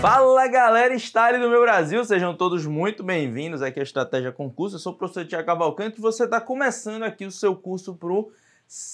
Fala galera Style do meu Brasil, sejam todos muito bem-vindos aqui à Estratégia Concurso. Eu sou o professor Tiago Cavalcante e você está começando aqui o seu curso para o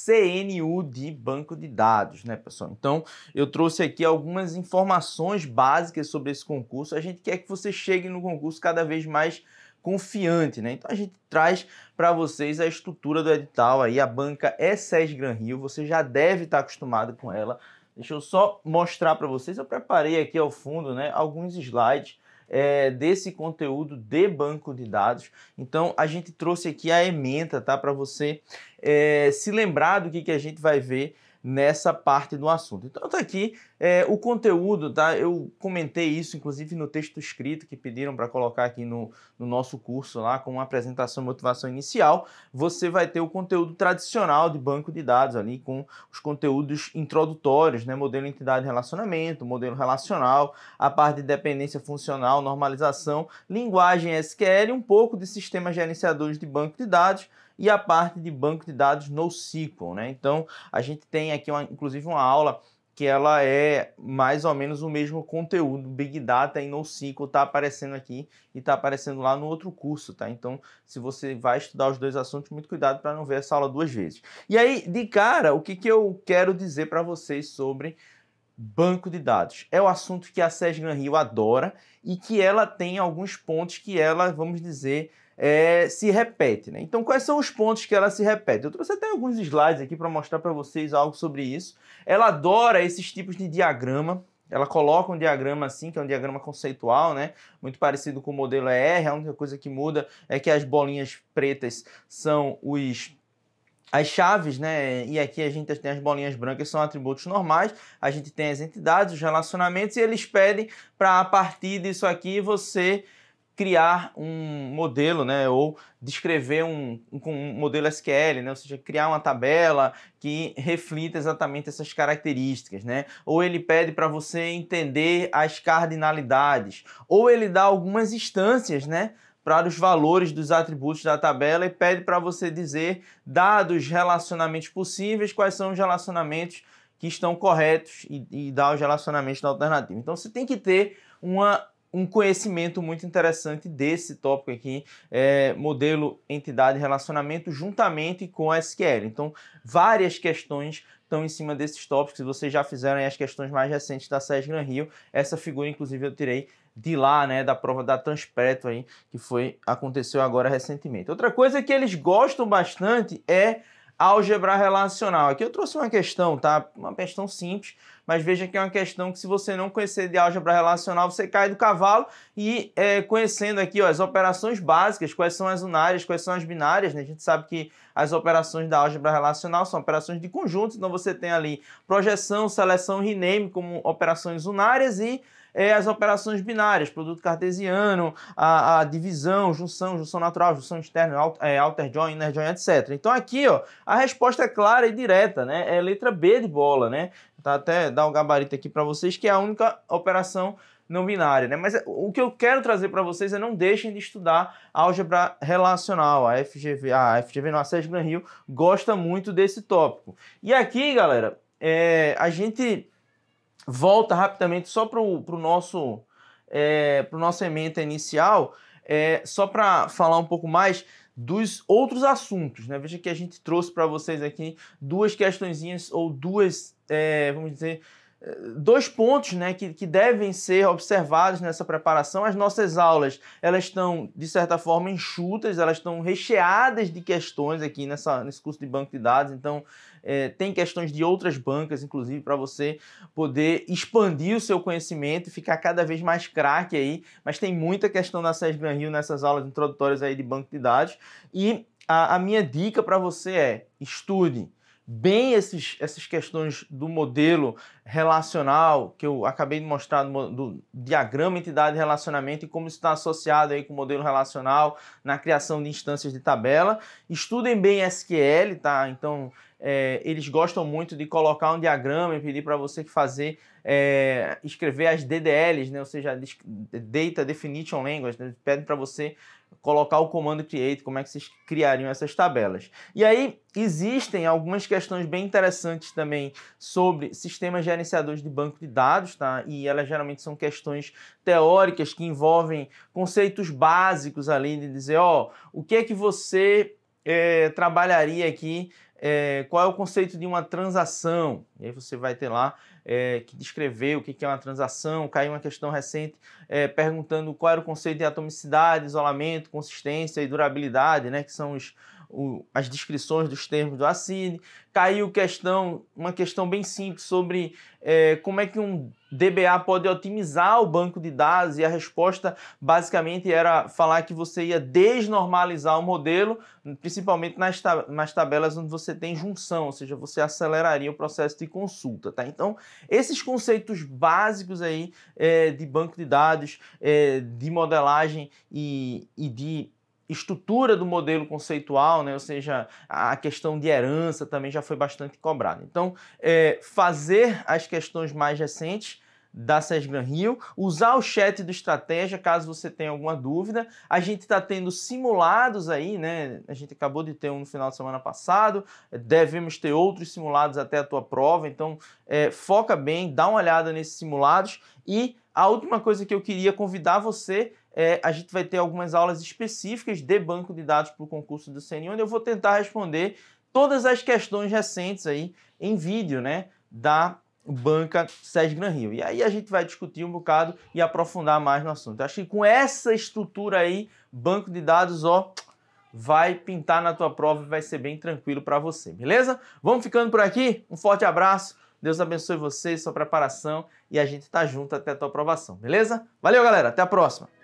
CNU de banco de dados, né, pessoal? Então, eu trouxe aqui algumas informações básicas sobre esse concurso. A gente quer que você chegue no concurso cada vez mais confiante, né? Então a gente traz para vocês a estrutura do edital aí, a banca é SES Gran Rio, você já deve estar tá acostumado com ela. Deixa eu só mostrar para vocês. Eu preparei aqui ao fundo né, alguns slides é, desse conteúdo de banco de dados. Então, a gente trouxe aqui a ementa tá, para você é, se lembrar do que, que a gente vai ver nessa parte do assunto. Então tá é aqui é, o conteúdo, tá? Eu comentei isso, inclusive, no texto escrito que pediram para colocar aqui no, no, nosso curso lá, com uma apresentação e motivação inicial. Você vai ter o conteúdo tradicional de banco de dados ali, com os conteúdos introdutórios, né? Modelo entidade relacionamento, modelo relacional, a parte de dependência funcional, normalização, linguagem SQL, um pouco de sistemas gerenciadores de banco de dados, e a parte de banco de dados NoSQL, né? Então, a gente tem aqui, uma, inclusive, uma aula que ela é mais ou menos o mesmo conteúdo, Big Data e NoSQL está aparecendo aqui e está aparecendo lá no outro curso, tá? Então, se você vai estudar os dois assuntos, muito cuidado para não ver essa aula duas vezes. E aí, de cara, o que, que eu quero dizer para vocês sobre banco de dados? É o um assunto que a SESGAN Rio adora e que ela tem alguns pontos que ela, vamos dizer, é, se repete. Né? Então, quais são os pontos que ela se repete? Eu trouxe até alguns slides aqui para mostrar para vocês algo sobre isso. Ela adora esses tipos de diagrama. Ela coloca um diagrama assim, que é um diagrama conceitual, né? Muito parecido com o modelo ER. A única coisa que muda é que as bolinhas pretas são os as chaves, né? E aqui a gente tem as bolinhas brancas, são atributos normais. A gente tem as entidades, os relacionamentos, e eles pedem para a partir disso aqui você criar um modelo, né, ou descrever um, um, modelo SQL, né, ou seja, criar uma tabela que reflita exatamente essas características, né? Ou ele pede para você entender as cardinalidades, ou ele dá algumas instâncias, né, para os valores dos atributos da tabela e pede para você dizer dados relacionamentos possíveis, quais são os relacionamentos que estão corretos e, e dar os relacionamentos da alternativa. Então você tem que ter uma um conhecimento muito interessante desse tópico aqui, é, modelo, entidade, relacionamento, juntamente com a SQL. Então, várias questões estão em cima desses tópicos. Se vocês já fizeram as questões mais recentes da SES Gran Rio, essa figura, inclusive, eu tirei de lá, né, da prova da Transpreto aí, que foi aconteceu agora recentemente. Outra coisa que eles gostam bastante é álgebra relacional. Aqui eu trouxe uma questão, tá? Uma questão simples, mas veja que é uma questão que se você não conhecer de álgebra relacional, você cai do cavalo e é, conhecendo aqui ó, as operações básicas, quais são as unárias, quais são as binárias, né? A gente sabe que as operações da álgebra relacional são operações de conjunto, então você tem ali projeção, seleção rename como operações unárias e é, as operações binárias, produto cartesiano, a, a, divisão, junção, junção natural, junção externa, é, alter join, inner join, etc. Então aqui ó, a resposta é clara e direta, né? É letra B de bola, né? Tá até dar o um gabarito aqui para vocês que é a única operação não binária, né? Mas é, o que eu quero trazer para vocês é não deixem de estudar álgebra relacional. A FGV, a FGV no Acesse Gran Rio gosta muito desse tópico. E aqui, galera, é, a gente volta rapidamente só para o nosso, é, pro nosso emenda inicial, é, só para falar um pouco mais dos outros assuntos. Né? Veja que a gente trouxe para vocês aqui duas questõezinhas ou duas, é, vamos dizer, dois pontos né, que, que devem ser observados nessa preparação. As nossas aulas, elas estão, de certa forma, enxutas, elas estão recheadas de questões aqui nessa, nesse curso de banco de dados. Então, é, tem questões de outras bancas, inclusive, para você poder expandir o seu conhecimento e ficar cada vez mais craque aí. Mas tem muita questão da SES Gran Rio nessas aulas introdutórias aí de banco de dados. E a, a minha dica para você é estude bem esses, essas questões do modelo relacional, que eu acabei de mostrar do, do diagrama entidade relacionamento e como está associado aí com o modelo relacional na criação de instâncias de tabela. Estudem bem SQL, tá? Então, é, eles gostam muito de colocar um diagrama e pedir para você que fazer, é, escrever as DDLs, né? ou seja, Data Definition Language, né? para você colocar o comando create, como é que vocês criariam essas tabelas. E aí existem algumas questões bem interessantes também sobre sistemas de gerenciadores de banco de dados, tá? E elas geralmente são questões teóricas que envolvem conceitos básicos ali de dizer, ó, o que é que você é, trabalharia aqui é, qual é o conceito de uma transação. E aí você vai ter lá é, que descrever o que é uma transação. Caiu uma questão recente é, perguntando qual era o conceito de atomicidade, isolamento, consistência e durabilidade, né, que são os, o, as descrições dos termos do ACID, caiu questão, uma questão bem simples sobre é, como é que um DBA pode otimizar o banco de dados, e a resposta basicamente era falar que você ia desnormalizar o modelo, principalmente nas, tab nas tabelas onde você tem junção, ou seja, você aceleraria o processo de consulta. Tá? Então, esses conceitos básicos aí é, de banco de dados, é, de modelagem e, e de estrutura do modelo conceitual, né? ou seja, a questão de herança também já foi bastante cobrada. Então, é, fazer as questões mais recentes da Sesgran Rio, usar o chat do Estratégia caso você tenha alguma dúvida. A gente está tendo simulados aí, né? A gente acabou de ter um no final de semana passado, devemos ter outros simulados até a tua prova, então é, foca bem, dá uma olhada nesses simulados. E a última coisa que eu queria convidar você é, a gente vai ter algumas aulas específicas de banco de dados para o concurso do CNI, onde eu vou tentar responder todas as questões recentes aí em vídeo, né, da banca SES Gran Rio. E aí a gente vai discutir um bocado e aprofundar mais no assunto. Eu acho que com essa estrutura aí, banco de dados, ó, vai pintar na tua prova e vai ser bem tranquilo para você, beleza? Vamos ficando por aqui. Um forte abraço. Deus abençoe você, sua preparação e a gente tá junto até a tua aprovação, beleza? Valeu, galera. Até a próxima.